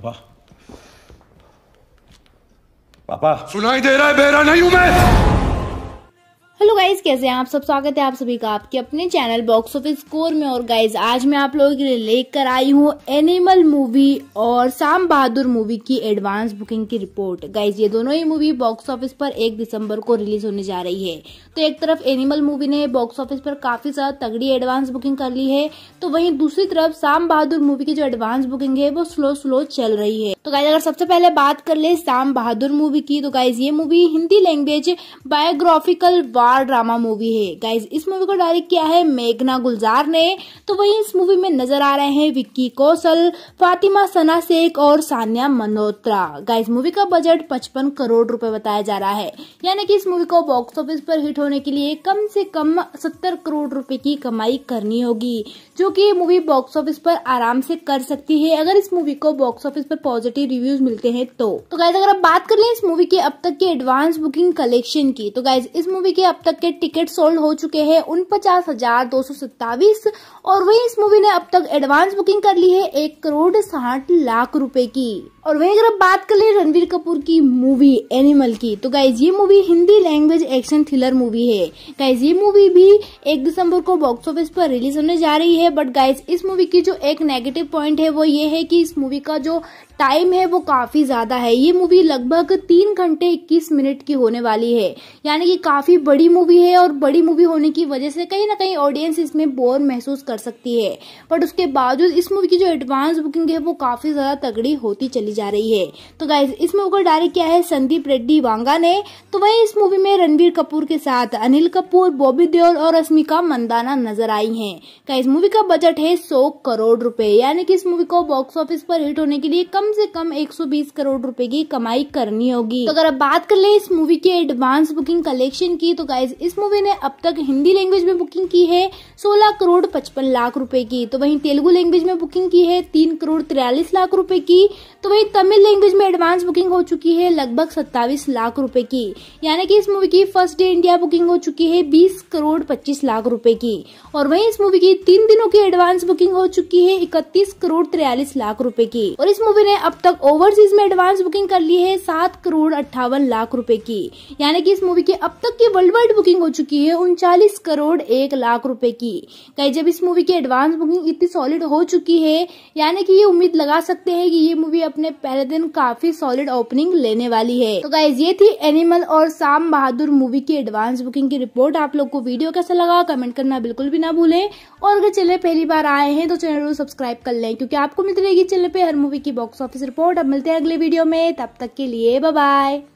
Papa. Papa. Sulaiman Deray Beran Ayumet! Papa. Hello guys कैसे हैं आप सब स्वागत है आप सभी का आपके अपने चैनल बॉक्स ऑफिस स्कोर में और गाइज आज मैं आप लोगों के लिए लेकर आई हूँ एनिमल मूवी और शाम बहादुर मूवी की एडवांस बुकिंग की रिपोर्ट गाइज ये दोनों ही मूवी बॉक्स ऑफिस पर एक दिसंबर को रिलीज होने जा रही है तो एक तरफ एनिमल मूवी ने बॉक्स ऑफिस पर काफी ज्यादा तगड़ी एडवांस बुकिंग कर ली है तो वही दूसरी तरफ शाम बहादुर मूवी की जो एडवांस बुकिंग है वो स्लो स्लो चल रही है तो गाइज अगर सबसे पहले बात कर ले शाम बहादुर मूवी की तो गाइज ये movie Hindi language biographical war star drama movie है गाइज इस मूवी को डायरेक्ट किया है मेघना गुलजार ने तो वहीं इस मूवी में नजर आ रहे हैं विक्की कौशल फातिमा सना शेख और सानिया मल्होत्रा गाइज मूवी का बजट पचपन करोड़ रुपए बताया जा रहा है यानी कि इस मूवी को बॉक्स ऑफिस पर हिट होने के लिए कम से कम सत्तर करोड़ रुपए की कमाई करनी होगी जो की मूवी बॉक्स ऑफिस पर आराम से कर सकती है अगर इस मूवी को बॉक्स ऑफिस पर पॉजिटिव रिव्यूज मिलते हैं तो गाइज तो अगर आप बात कर ले इस मूवी के अब तक की एडवांस बुकिंग कलेक्शन की तो गाइज इस मूवी के अब तक के टिकट सोल्ड हो चुके हैं उन पचास हजार दो सौ सत्तावीस और वहीं इस मूवी ने अब तक एडवांस बुकिंग कर ली है एक करोड़ साठ लाख रुपए की और वहीं अगर बात कर ले रणवीर कपूर की मूवी एनिमल की तो गाइज ये movie Hindi language action thriller movie है गाइज ये मूवी भी एक दिसंबर को बॉक्स ऑफिस पर रिलीज होने जा रही है बट गाइज इस मूवी की जो एक नेगेटिव पॉइंट है वो ये है कि इस मूवी का जो टाइम है वो काफी ज्यादा है ये मूवी लगभग तीन घंटे इक्कीस मिनट की होने वाली है यानी कि काफी बड़ी बड़ी मूवी है और बड़ी मूवी होने की वजह से कहीं ना कहीं ऑडियंस इसमें बोर महसूस कर सकती है बट उसके बावजूद इस मूवी की जो एडवांस बुकिंग है वो काफ़ी ज़्यादा तगड़ी होती चली जा रही है तो गाइज इस मूवी को डायरेक्ट किया है संदीप रेड्डी वांगा ने तो वही इस मूवी में रणबीर कपूर के साथ अनिल कपूर बॉबी देओल और रश्मिका मंदाना नजर आई है गाइज मूवी का बजट है सौ करोड़ रूपए यानी की इस मूवी को बॉक्स ऑफिस पर हिट होने के लिए कम से कम एक करोड़ रूपए की कमाई करनी होगी तो अगर आप बात कर ले इस मूवी के एडवांस बुकिंग कलेक्शन की तो गाइज इस मूवी ने अब तक हिंदी लैंग्वेज में बुकिंग की है 16 करोड़ 55 लाख रुपए की तो वहीं तेलुगु लैंग्वेज में बुकिंग की है 3 करोड़ तिरालीस लाख रुपए की तो वहीं तमिल लैंग्वेज में एडवांस बुकिंग हो चुकी है लगभग सत्ताईस लाख रुपए की यानी कि इस मूवी की फर्स्ट डे इंडिया बुकिंग हो चुकी है बीस करोड़ पच्चीस लाख रूपए की और वही इस मूवी की तीन दिनों की एडवांस बुकिंग हो चुकी है इकतीस करोड़ तिरयालीस लाख रूपए की और इस मूवी ने अब तक ओवरसीज में एडवांस बुकिंग कर ली है सात करोड़ अट्ठावन लाख रुपए की यानी कि इस मूवी की अब तक की वर्ल्ड वाइड थर्ड बुकिंग हो चुकी है उनचालीस करोड़ एक लाख रुपए की कहीं जब इस मूवी की एडवांस बुकिंग इतनी सॉलिड हो चुकी है यानी कि ये उम्मीद लगा सकते हैं कि ये मूवी अपने पहले दिन काफी सॉलिड ओपनिंग लेने वाली है तो गाइज ये थी एनिमल और शाम बहादुर मूवी की एडवांस बुकिंग की रिपोर्ट आप लोग को वीडियो कैसा लगा कमेंट करना बिल्कुल भी ना भूले और अगर चैनल पहली बार आए हैं तो चैनल को सब्सक्राइब कर लें क्योंकि आपको मिलती रहेगी चैनल पे हर मूवी की बॉक्स ऑफिस रिपोर्ट अब मिलते हैं अगले वीडियो में तब तक के लिए बाय